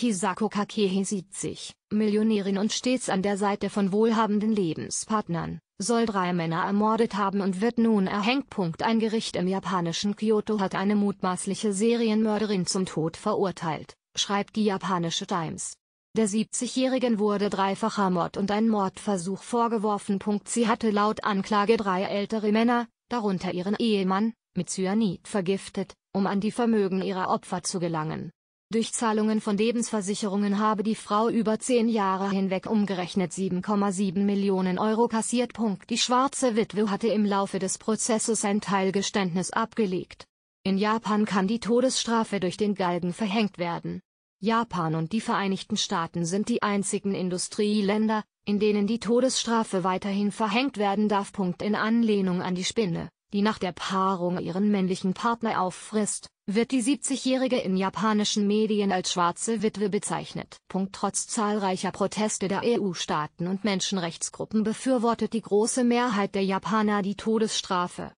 Hisako Kakehi 70, Millionärin und stets an der Seite von wohlhabenden Lebenspartnern, soll drei Männer ermordet haben und wird nun erhängt. Ein Gericht im japanischen Kyoto hat eine mutmaßliche Serienmörderin zum Tod verurteilt, schreibt die japanische Times. Der 70-Jährigen wurde dreifacher Mord und ein Mordversuch vorgeworfen. Sie hatte laut Anklage drei ältere Männer, darunter ihren Ehemann, mit Cyanid vergiftet, um an die Vermögen ihrer Opfer zu gelangen. Durch Zahlungen von Lebensversicherungen habe die Frau über zehn Jahre hinweg umgerechnet 7,7 Millionen Euro kassiert. Die schwarze Witwe hatte im Laufe des Prozesses ein Teilgeständnis abgelegt. In Japan kann die Todesstrafe durch den Galgen verhängt werden. Japan und die Vereinigten Staaten sind die einzigen Industrieländer, in denen die Todesstrafe weiterhin verhängt werden darf. In Anlehnung an die Spinne die nach der Paarung ihren männlichen Partner auffrisst, wird die 70-Jährige in japanischen Medien als schwarze Witwe bezeichnet. Punkt. Trotz zahlreicher Proteste der EU-Staaten und Menschenrechtsgruppen befürwortet die große Mehrheit der Japaner die Todesstrafe